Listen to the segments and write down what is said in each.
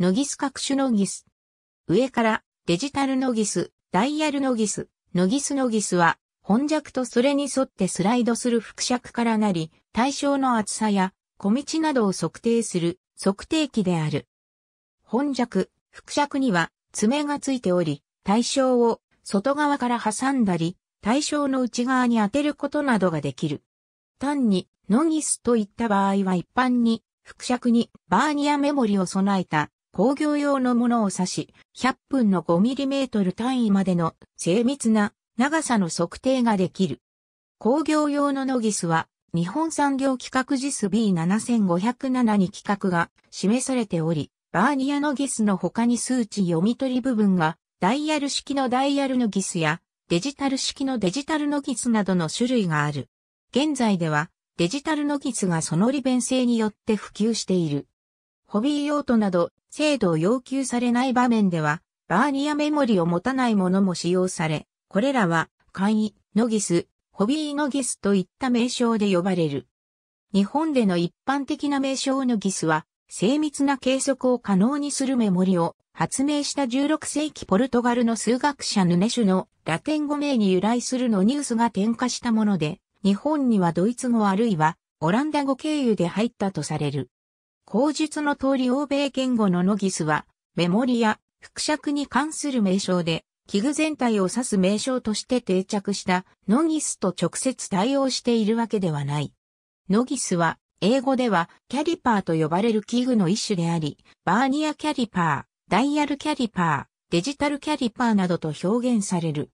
ノギス各種ノギス。上からデジタルノギス、ダイヤルノギス、ノギスノギスは、本弱とそれに沿ってスライドする複尺からなり、対象の厚さや小道などを測定する測定器である。本弱、複尺には爪がついており、対象を外側から挟んだり、対象の内側に当てることなどができる。単に、ノギスといった場合は一般に、複尺にバーニアメモリを備えた工業用のものを指し、100分の 5mm 単位までの精密な長さの測定ができる。工業用のノギスは、日本産業規格ジス B7507 に規格が示されており、バーニアノギスの他に数値読み取り部分が、ダイヤル式のダイヤルノギスや、デジタル式のデジタルノギスなどの種類がある。現在では、デジタルノギスがその利便性によって普及している。ホビー用途など、精度を要求されない場面では、バーニアメモリを持たないものも使用され、これらは、簡易、ノギス、ホビーノギスといった名称で呼ばれる。日本での一般的な名称ノギスは、精密な計測を可能にするメモリを発明した16世紀ポルトガルの数学者ヌネシュのラテン語名に由来するのニュースが添加したもので、日本にはドイツ語あるいはオランダ語経由で入ったとされる。口述の通り欧米言語のノギスは、メモリや、複尺に関する名称で、器具全体を指す名称として定着したノギスと直接対応しているわけではない。ノギスは英語ではキャリパーと呼ばれる器具の一種であり、バーニアキャリパー、ダイヤルキャリパー、デジタルキャリパーなどと表現される。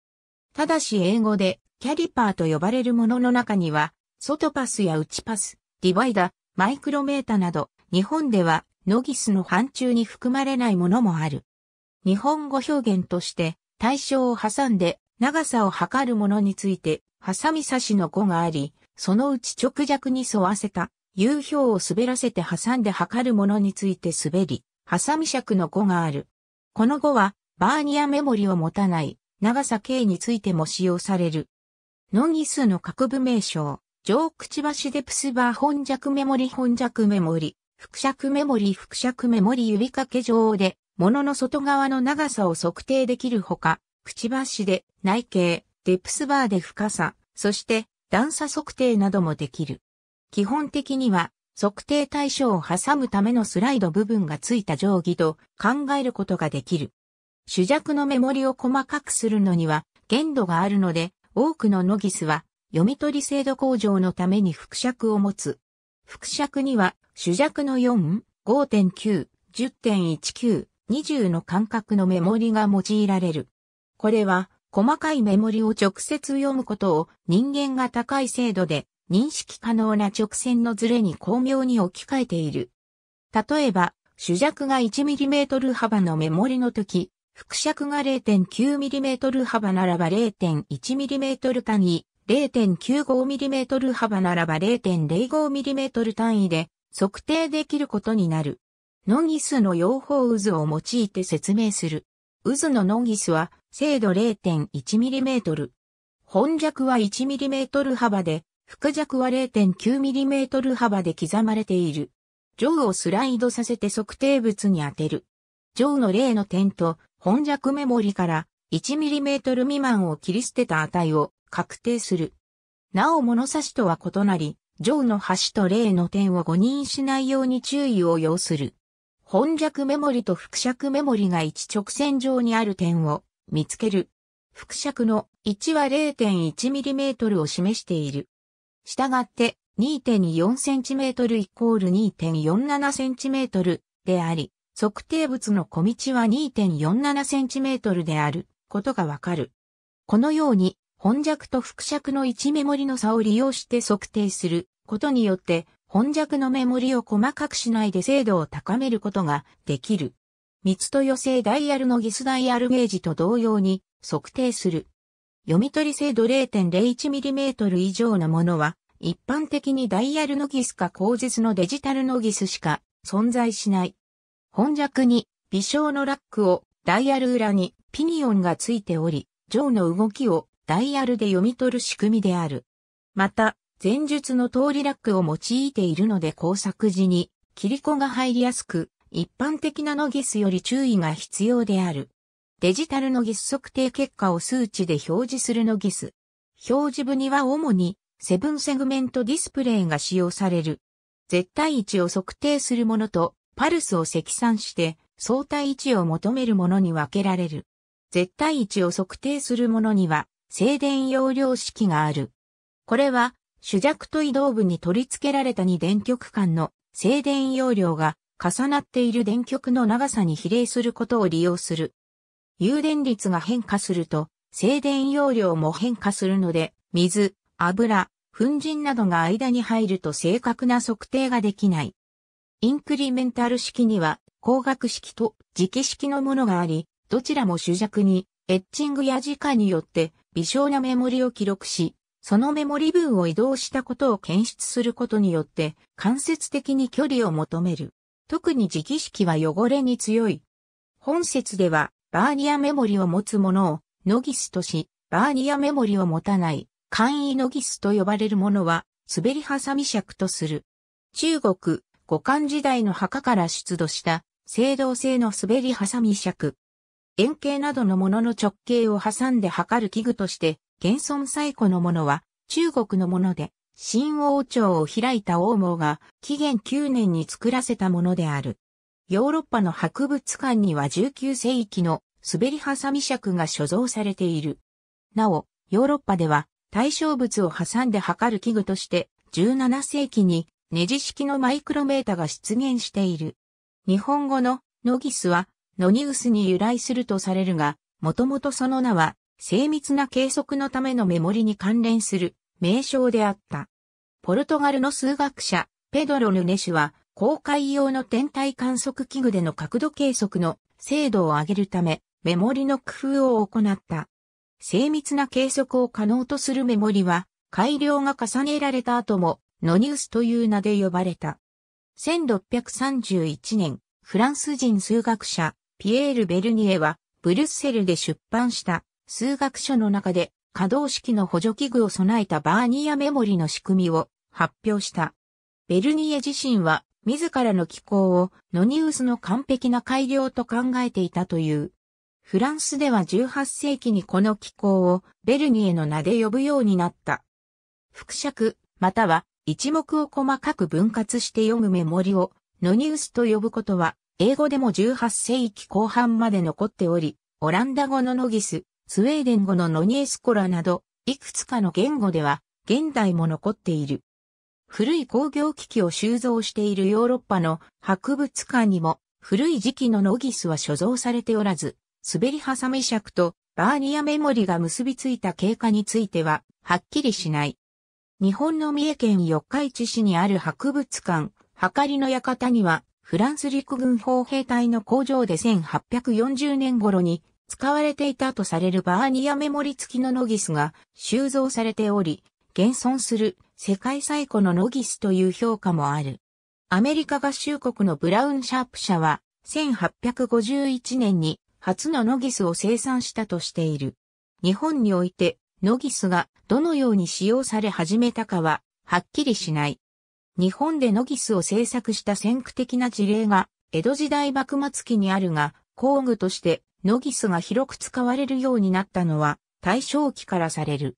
ただし英語でキャリパーと呼ばれるものの中には、外パスや内パス、ディバイダ、マイクロメータなど日本ではノギスの範疇に含まれないものもある。日本語表現として対象を挟んで長さを測るものについて、ハサミ刺しの語があり、そのうち直弱に沿わせた、流表を滑らせて挟んで測るものについて滑り、ハサミ尺の語がある。この語は、バーニアメモリを持たない、長さ計についても使用される。ノギスの各部名称、上口橋デプスバー本弱メモリ本弱メモリ、複尺メモリ複尺メモリ指掛け上で、物の外側の長さを測定できるほか、くちばしで内径、デプスバーで深さ、そして段差測定などもできる。基本的には測定対象を挟むためのスライド部分がついた定規と考えることができる。主弱のメモリを細かくするのには限度があるので、多くのノギスは読み取り精度向上のために複尺を持つ副尺には主尺の4、5.9、10.19、20の間隔のメモリが用いられる。これは細かいメモリを直接読むことを人間が高い精度で認識可能な直線のズレに巧妙に置き換えている。例えば、主尺が 1mm 幅のメモリの時、副尺が 0.9mm 幅ならば 0.1mm 単位 0.95mm 幅ならば 0.05mm 単位で測定できることになる。ノギスの用法渦を用いて説明する。渦のノギスは精度 0.1mm。本弱は 1mm 幅で、副弱は 0.9mm 幅で刻まれている。上をスライドさせて測定物に当てる。上の例の点と本弱メモリから 1mm 未満を切り捨てた値を確定する。なお物差しとは異なり、上の端と例の点を誤認しないように注意を要する。本弱メモリと複尺メモリが一直線上にある点を見つける。複尺の1は 0.1mm を示している。したがって 2.24cm イコール 2.47cm であり、測定物の小道は 2.47cm であることがわかる。このように本尺と副尺の位置メモリの差を利用して測定することによって、本尺のメモリを細かくしないで精度を高めることができる。密と寄せダイヤルのギスダイヤルゲージと同様に測定する。読み取り精度 0.01mm 以上のものは、一般的にダイヤルのギスか口実のデジタルのギスしか存在しない。本弱に微小のラックをダイヤル裏にピニオンがついており、上の動きをダイヤルで読み取る仕組みである。また、前述の通りラックを用いているので工作時に、切り子が入りやすく、一般的なノギスより注意が必要である。デジタルのギス測定結果を数値で表示するノギス。表示部には主に、セブンセグメントディスプレイが使用される。絶対位置を測定するものと、パルスを積算して、相対位置を求めるものに分けられる。絶対位置を測定するものには、静電容量式がある。これは、主弱と移動部に取り付けられた2電極間の静電容量が重なっている電極の長さに比例することを利用する。誘電率が変化すると、静電容量も変化するので、水、油、粉塵などが間に入ると正確な測定ができない。インクリメンタル式には、光学式と磁気式のものがあり、どちらも主弱に、エッチングや磁化によって微小なメモリを記録し、そのメモリ分を移動したことを検出することによって、間接的に距離を求める。特に磁気式は汚れに強い。本説では、バーニアメモリを持つものを、ノギスとし、バーニアメモリを持たない、簡易ノギスと呼ばれるものは、滑りサみ尺とする。中国、五漢時代の墓から出土した、青銅製の滑りサみ尺。円形などのものの直径を挟んで測る器具として、現存最古のものは中国のもので、新王朝を開いた王毛が紀元9年に作らせたものである。ヨーロッパの博物館には19世紀の滑り挟み尺が所蔵されている。なお、ヨーロッパでは対象物を挟んで測る器具として17世紀にネジ式のマイクロメータが出現している。日本語のノギスはノニウスに由来するとされるが、もともとその名は、精密な計測のためのメモリに関連する名称であった。ポルトガルの数学者、ペドロ・ヌネシュは、公開用の天体観測器具での角度計測の精度を上げるため、メモリの工夫を行った。精密な計測を可能とするメモリは、改良が重ねられた後も、ノニウスという名で呼ばれた。1631年、フランス人数学者、ピエール・ベルニエは、ブリュッセルで出版した数学書の中で、可動式の補助器具を備えたバーニアメモリの仕組みを発表した。ベルニエ自身は、自らの機構をノニウスの完璧な改良と考えていたという。フランスでは18世紀にこの機構をベルニエの名で呼ぶようになった。複尺、または一目を細かく分割して読むメモリをノニウスと呼ぶことは英語でも18世紀後半まで残っており、オランダ語のノギス、スウェーデン語のノニエスコラなど、いくつかの言語では、現代も残っている。古い工業機器を収蔵しているヨーロッパの博物館にも、古い時期のノギスは所蔵されておらず、滑り挟め尺とバーニアメモリが結びついた経過については、はっきりしない。日本の三重県四日市市にある博物館、はかりの館には、フランス陸軍砲兵隊の工場で1840年頃に使われていたとされるバーニアメモリ付きのノギスが収蔵されており、現存する世界最古のノギスという評価もある。アメリカ合衆国のブラウン・シャープ社は1851年に初のノギスを生産したとしている。日本においてノギスがどのように使用され始めたかははっきりしない。日本でノギスを制作した先駆的な事例が、江戸時代幕末期にあるが、工具としてノギスが広く使われるようになったのは、大正期からされる。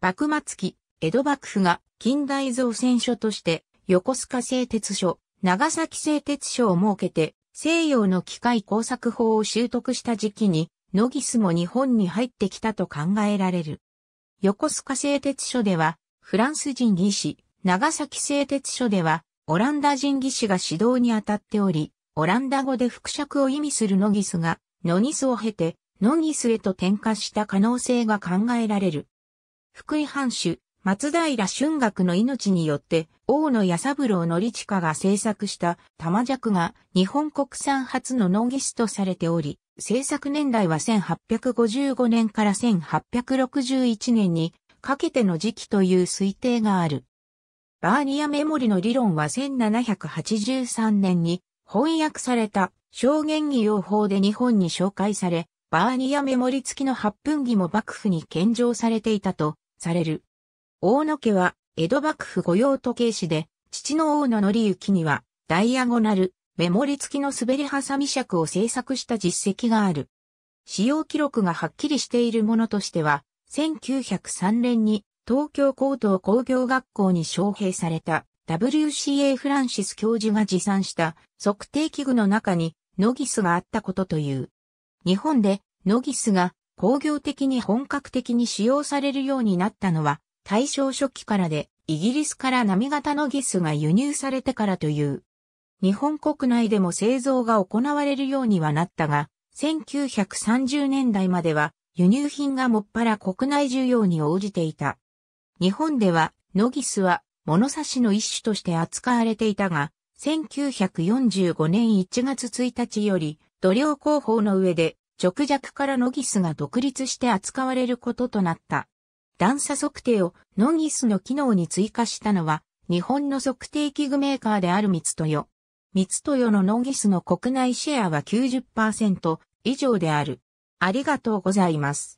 幕末期、江戸幕府が近代造船所として、横須賀製鉄所、長崎製鉄所を設けて、西洋の機械工作法を習得した時期に、ノギスも日本に入ってきたと考えられる。横須賀製鉄所では、フランス人技師、長崎製鉄所では、オランダ人技師が指導に当たっており、オランダ語で復爵を意味するノギスが、ノニスを経て、ノギスへと転化した可能性が考えられる。福井藩主、松平春学の命によって、大野八三郎のちかが制作した玉尺が日本国産初のノギスとされており、制作年代は1855年から1861年にかけての時期という推定がある。バーニアメモリの理論は1783年に翻訳された証言技用法で日本に紹介され、バーニアメモリ付きの8分儀も幕府に献上されていたとされる。大野家は江戸幕府御用時計師で、父の大野則行にはダイアゴナル、メモリ付きの滑りハサミ尺を制作した実績がある。使用記録がはっきりしているものとしては、1903年に東京高等工業学校に招聘された WCA フランシス教授が持参した測定器具の中にノギスがあったことという。日本でノギスが工業的に本格的に使用されるようになったのは大正初期からで、イギリスから波型ノギスが輸入されてからという。日本国内でも製造が行われるようにはなったが、1930年代までは輸入品がもっぱら国内需要に応じていた。日本では、ノギスは物差しの一種として扱われていたが、1945年1月1日より、土量広報の上で、直弱からノギスが独立して扱われることとなった。段差測定をノギスの機能に追加したのは、日本の測定器具メーカーである三豊。三豊のノギスの国内シェアは90%以上である。ありがとうございます。